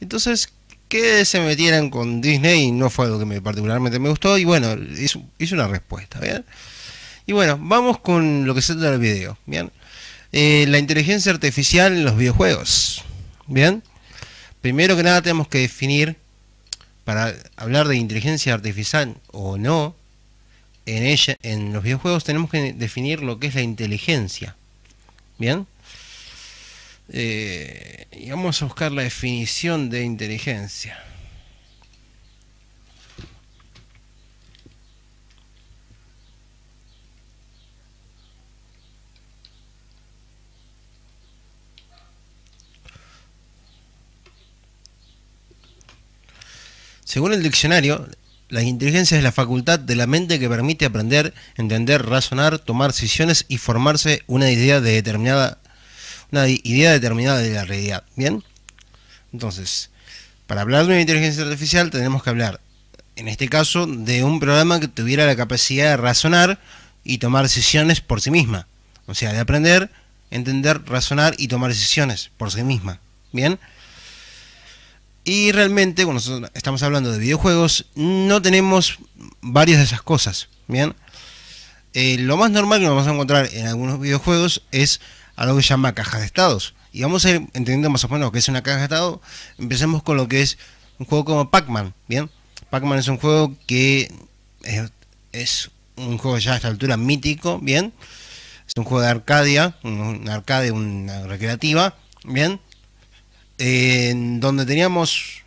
Entonces, que se metieran con Disney no fue algo que me particularmente me gustó. Y bueno, hice, una respuesta, ¿bien? Y bueno, vamos con lo que se trata del video, ¿bien? Eh, la inteligencia artificial en los videojuegos, ¿bien? Primero que nada tenemos que definir, para hablar de inteligencia artificial o no, en, ella, en los videojuegos tenemos que definir lo que es la inteligencia, ¿bien? Eh, y vamos a buscar la definición de inteligencia. Según el diccionario, la inteligencia es la facultad de la mente que permite aprender, entender, razonar, tomar decisiones y formarse una idea de determinada una idea determinada de la realidad. ¿Bien? Entonces, para hablar de una inteligencia artificial tenemos que hablar, en este caso, de un programa que tuviera la capacidad de razonar y tomar decisiones por sí misma. O sea, de aprender, entender, razonar y tomar decisiones por sí misma. ¿Bien? Y realmente, cuando estamos hablando de videojuegos, no tenemos varias de esas cosas. ¿Bien? Eh, lo más normal que nos vamos a encontrar en algunos videojuegos es a lo que se llama caja de estados. Y vamos a ir entendiendo más o menos lo que es una caja de estado. Empecemos con lo que es un juego como Pac-Man, ¿bien? Pac-Man es un juego que es, un juego ya a esta altura mítico, ¿bien? Es un juego de arcadia, una arcade, una recreativa, ¿bien? Eh, donde teníamos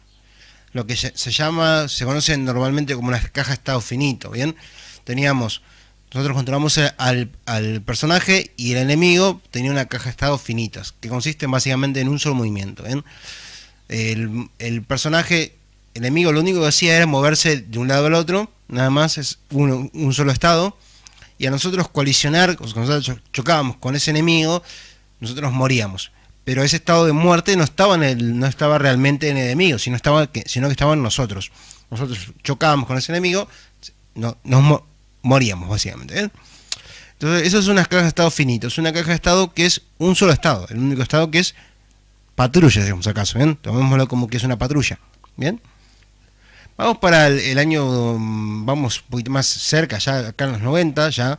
lo que se llama, se conoce normalmente como las caja de estado finito, ¿bien? Teníamos nosotros controlamos al, personaje y el enemigo tenía una caja de estados finitas, que consiste básicamente en un solo movimiento. El, personaje el enemigo lo único que hacía era moverse de un lado al otro, nada más es un solo estado. Y a nosotros colisionar, nosotros chocábamos con ese enemigo, nosotros moríamos. Pero ese estado de muerte no estaba, en el, no estaba realmente en el enemigo, sino, que, sino estaba en nosotros. Nosotros chocábamos con ese enemigo, no, nos, moríamos, básicamente. ¿eh? Entonces, eso es una caja de estado finito. Es una caja de estado que es un solo estado. El único estado que es patrulla, digamos acaso. ¿bien? Tomémoslo como que es una patrulla. ¿Bien? Vamos para el, año, mm, vamos un poquito más cerca, ya acá en los 90, ya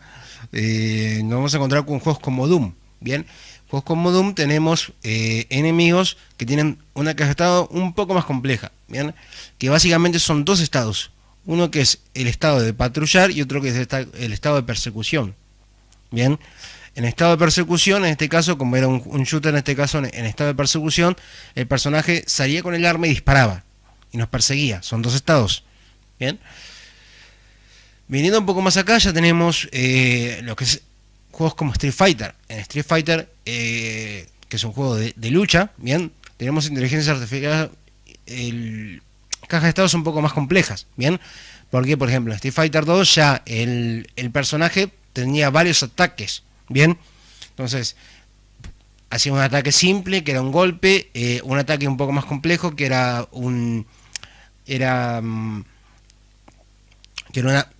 eh, nos vamos a encontrar con juegos como Doom. Bien, juegos como Doom tenemos eh, enemigos que tienen una caja de estado un poco más compleja. Bien, que básicamente son dos estados uno que es el estado de patrullar y otro que es el estado de persecución. Bien, en estado de persecución, en este caso, como era un, shooter, en este caso, en, estado de persecución, el personaje salía con el arma y disparaba y nos perseguía. Son dos estados. Bien. Viniendo un poco más acá, ya tenemos eh, juegos como Street Fighter. En Street Fighter, eh, que es un juego de, de lucha, bien, tenemos inteligencia artificial, el, cajas de estados un poco más complejas, ¿bien? Porque, por ejemplo, en Street Fighter 2 ya el, personaje tenía varios ataques, ¿bien? Entonces, hacía un ataque simple, que era un golpe, eh, un ataque un poco más complejo, que era un... Era... Mm, que era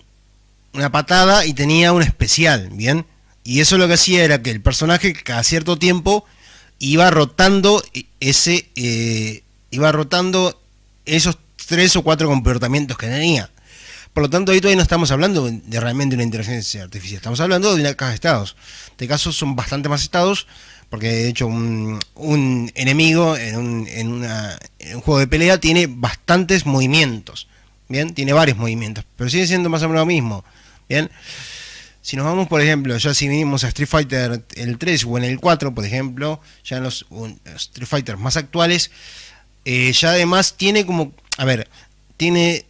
una, patada y tenía un especial, ¿bien? Y eso lo que hacía era que el personaje cada cierto tiempo iba rotando e, ese... Eh, iba rotando esos tres o cuatro comportamientos que tenía. Por lo tanto, ahí todavía no estamos hablando de realmente una inteligencia artificial, estamos hablando de una caja de estados. En este caso son bastante más estados, porque de hecho un, enemigo en un, juego de pelea tiene bastantes movimientos, ¿bien? Tiene varios movimientos, pero sigue siendo más o menos lo mismo, ¿bien? Si nos vamos, por ejemplo, ya si vinimos a Street Fighter el 3 o en el 4, por ejemplo, ya en los, Street Fighters más actuales, eh, ya además tiene como a ver, tiene,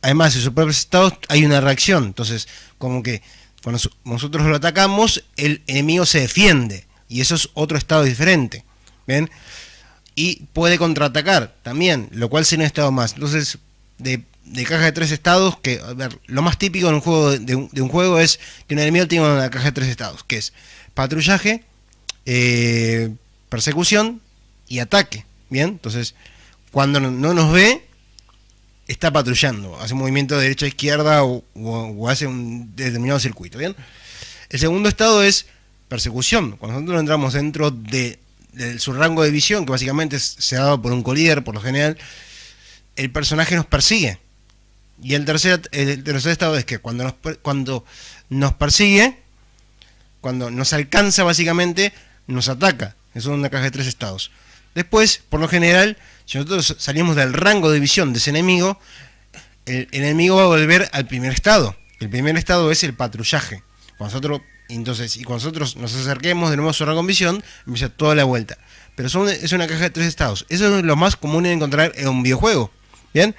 además de sus propios estados, hay una reacción. Entonces, como que cuando nosotros lo atacamos, el enemigo se defiende. Y eso es otro estado diferente. ¿Bien? Y puede contraatacar también, lo cual sería un estado más. Entonces, de, caja de tres estados, que a ver, lo más típico en un juego de, un, juego es que un enemigo tiene una caja de tres estados, que es patrullaje, eh, persecución y ataque. Bien, entonces cuando no nos ve, está patrullando, hace movimiento de derecha a izquierda o, hace un determinado circuito. ¿bien? El segundo estado es persecución. Cuando nosotros entramos dentro de, su rango de visión, que básicamente se ha dado por un colíder, por lo general, el personaje nos persigue. Y el tercer, el tercer estado es que cuando nos, cuando nos persigue, cuando nos alcanza básicamente, nos ataca. Eso es una caja de tres estados. Después, por lo general, si nosotros salimos del rango de visión de ese enemigo, el enemigo va a volver al primer estado. El primer estado es el patrullaje. nosotros, entonces, y cuando nosotros nos acerquemos de nuevo a su rango de visión, empieza toda la vuelta. Pero es una caja de tres estados. Eso es lo más común de encontrar en un videojuego. ¿Bien?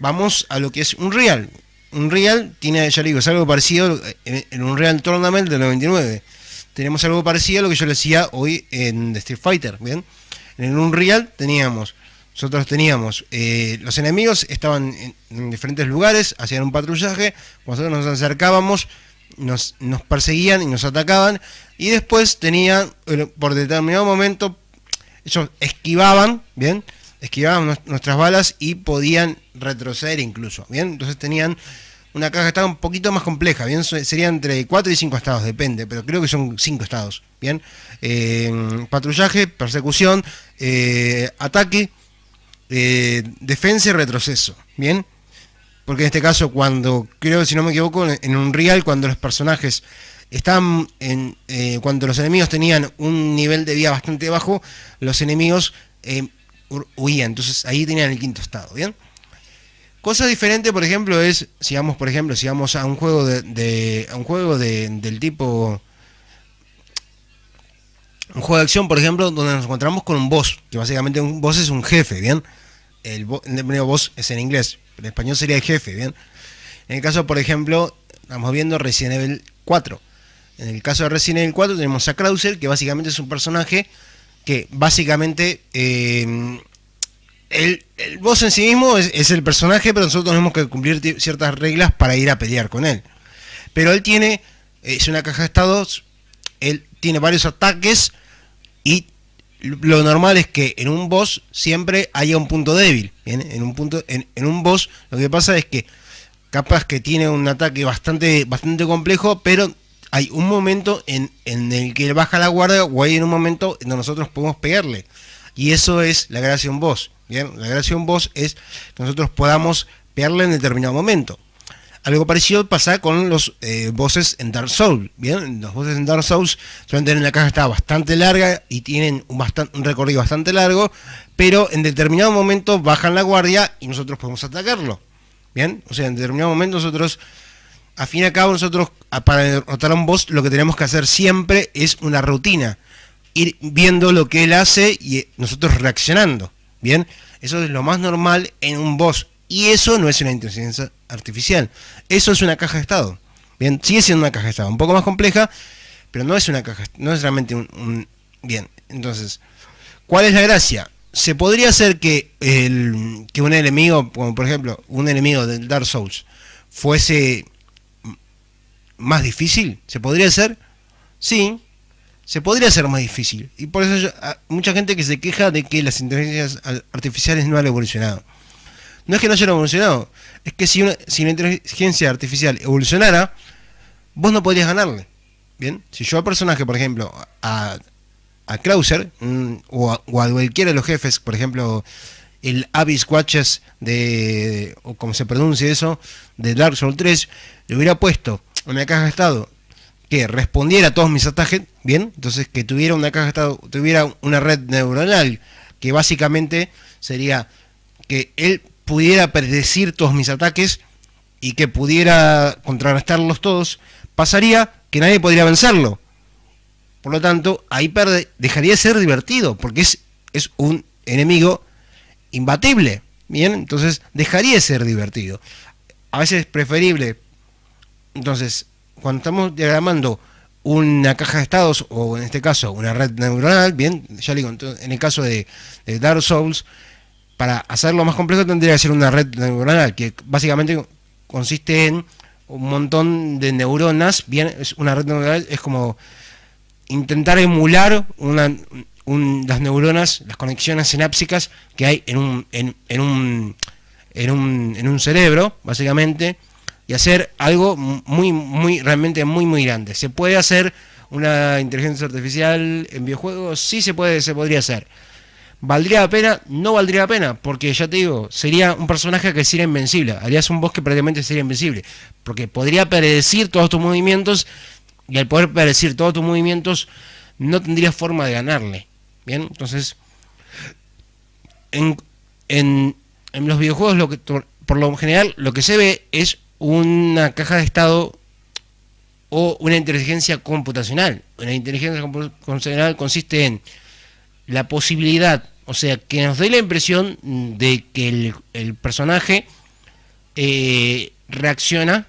Vamos a lo que es un real. Un real tiene, ya digo, es algo parecido en un real tournament del 99. Tenemos algo parecido a lo que yo le decía hoy en The Street Fighter. ¿Bien? En un real teníamos, nosotros teníamos, eh, los enemigos estaban en, diferentes lugares, hacían un patrullaje, nosotros nos acercábamos, nos, nos perseguían y nos atacaban, y después tenían, eh, por determinado momento, ellos esquivaban, ¿bien? Esquivaban nuestras balas y podían retroceder incluso, ¿bien? Entonces tenían una caja está un poquito más compleja, ¿bien? Sería entre 4 y 5 estados, depende, pero creo que son 5 estados, ¿bien? Eh, patrullaje, persecución, eh, ataque, eh, defensa y retroceso, ¿bien? Porque en este caso, cuando, creo, si no me equivoco, en un real, cuando los personajes están en, cuando los enemigos tenían un nivel de vida bastante bajo, los enemigos huían, entonces ahí tenían el quinto estado, ¿bien? Cosa diferente, por ejemplo, es si vamos, por ejemplo, si vamos a un juego de, un juego de, del tipo un juego de acción, por ejemplo, donde nos encontramos con un boss, que básicamente un boss es un jefe, ¿bien? El, bo boss es en inglés, pero en español sería el jefe, ¿bien? En el caso, por ejemplo, estamos viendo Resident Evil 4. En el caso de Resident Evil 4 tenemos a Krauser, que básicamente es un personaje que básicamente eh, el, boss en sí mismo es, el personaje, pero nosotros tenemos que cumplir ciertas reglas para ir a pelear con él. Pero él tiene, es una caja de estados, él tiene varios ataques y lo normal es que en un boss siempre haya un punto débil. En, un punto, en, un boss lo que pasa es que capaz que tiene un ataque bastante, bastante complejo, pero hay un momento en, en el que él baja la guardia o hay un momento en donde nosotros podemos pegarle. Y eso es la gracia de un boss. Bien, la gracia de un boss es que nosotros podamos pegarle en determinado momento. Algo parecido pasa con los voces eh, bosses en Dark Souls. Bien, los bosses en Dark Souls suelen tener la caja está bastante larga y tienen un, recorrido bastante largo, pero en determinado momento bajan la guardia y nosotros podemos atacarlo. Bien, o sea, en determinado momento nosotros, a fin y a cabo, nosotros para derrotar a un boss lo que tenemos que hacer siempre es una rutina. Ir viendo lo que él hace y eh, nosotros reaccionando. Bien, eso es lo más normal en un boss. Y eso no es una inteligencia artificial. Eso es una caja de estado. Bien, sigue siendo una caja de estado, un poco más compleja, pero no es una caja, no es realmente un, bien. Entonces, ¿cuál es la gracia? Se podría hacer que, el, que un enemigo, como por ejemplo, un enemigo del Dark Souls, fuese más difícil. ¿Se podría hacer? Sí, se podría hacer más difícil. Y por eso mucha gente que se queja de que las inteligencias artificiales no han evolucionado. No es que no hayan evolucionado, es que si una, inteligencia artificial evolucionara, vos no podrías ganarle. Bien, si yo a personaje, por ejemplo, a, a Krauser mm, o, a, cualquiera de los jefes, por ejemplo, el Abyss Watches de, o como se pronuncia eso, de Dark Souls 3, le hubiera puesto una caja de estado que respondiera a todos mis ataques, bien, entonces que tuviera una caja, tuviera una red neuronal, que básicamente sería que él pudiera predecir todos mis ataques y que pudiera contrarrestarlos todos, pasaría que nadie podría vencerlo. Por lo tanto, ahí dejaría de ser divertido, porque es, es un enemigo imbatible. Bien, entonces dejaría de ser divertido. A veces es preferible. Entonces, cuando estamos diagramando una caja de estados, o en este caso una red neuronal, bien, ya digo, en el caso de, Dark Souls, para hacerlo más complejo tendría que ser una red neuronal, que básicamente consiste en un montón de neuronas, bien, una red neuronal es como intentar emular una, las neuronas, las conexiones sinápticas que hay en un, en un, en un, en un cerebro, básicamente, y hacer algo muy, muy, realmente muy, muy grande. ¿Se puede hacer una inteligencia artificial en videojuegos? Sí se puede, se podría hacer. ¿Valdría la pena? No valdría la pena, porque ya te digo, sería un personaje que sería invencible. Harías un boss que prácticamente sería invencible, porque podría predecir todos tus movimientos y al poder predecir todos tus movimientos no tendrías forma de ganarle. Bien, entonces, en, los videojuegos, lo por lo general, lo que se ve es una caja de estado o una inteligencia computacional. Una inteligencia computacional consiste en la posibilidad, o sea, que nos dé la impresión de que el, personaje eh, reacciona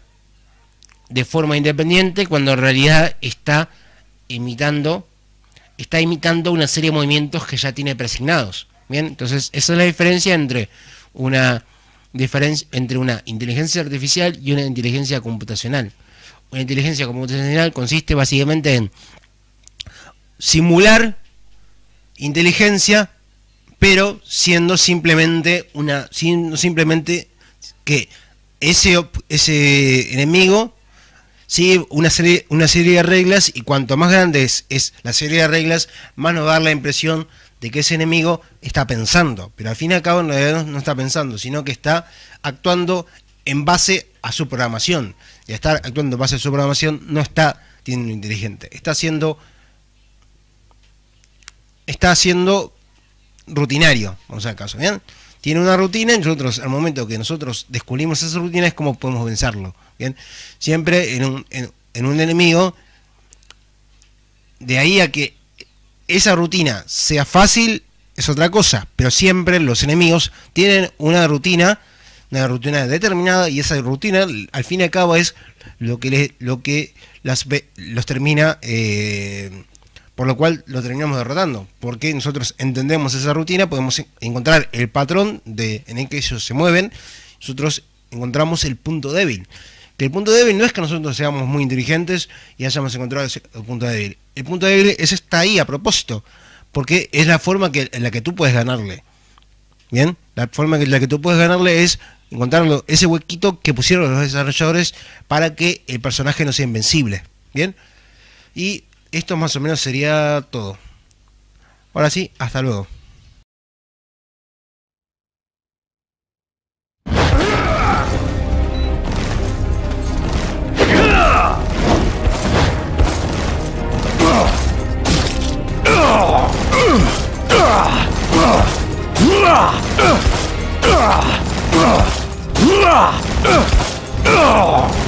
de forma independiente cuando en realidad está imitando está imitando una serie de movimientos que ya tiene presignados. Bien, entonces esa es la diferencia entre una diferencia entre una inteligencia artificial y una inteligencia computacional. Una inteligencia computacional consiste básicamente en simular inteligencia, pero siendo simplemente una simplemente que ese ese enemigo sigue una serie una serie de reglas y cuanto más grande es, la serie de reglas, más nos da la impresión de que ese enemigo está pensando, pero al fin y al cabo no, está pensando, sino que está actuando en base a su programación. Y estar actuando en base a su programación no está siendo inteligente, está haciendo está rutinario, vamos al caso, ¿bien? Tiene una rutina, y nosotros, al momento que nosotros descubrimos esa rutina, es como podemos vencerlo, ¿bien? Siempre en un, en un enemigo, de ahí a que esa rutina sea fácil es otra cosa, pero siempre los enemigos tienen una rutina, una rutina determinada y esa rutina al fin y al cabo es lo que, lo que las, los termina, eh, por lo cual lo terminamos derrotando, porque nosotros entendemos esa rutina, podemos encontrar el patrón de, en el que ellos se mueven, nosotros encontramos el punto débil el punto débil no es que nosotros seamos muy inteligentes y hayamos encontrado ese punto débil. El punto débil es está ahí a propósito, porque es la forma en la que tú puedes ganarle. Bien, la forma en la que tú puedes ganarle es encontrar ese huequito que pusieron los desarrolladores para que el personaje no sea invencible. Bien, y esto más o menos sería todo. Ahora sí, hasta luego. Ugh!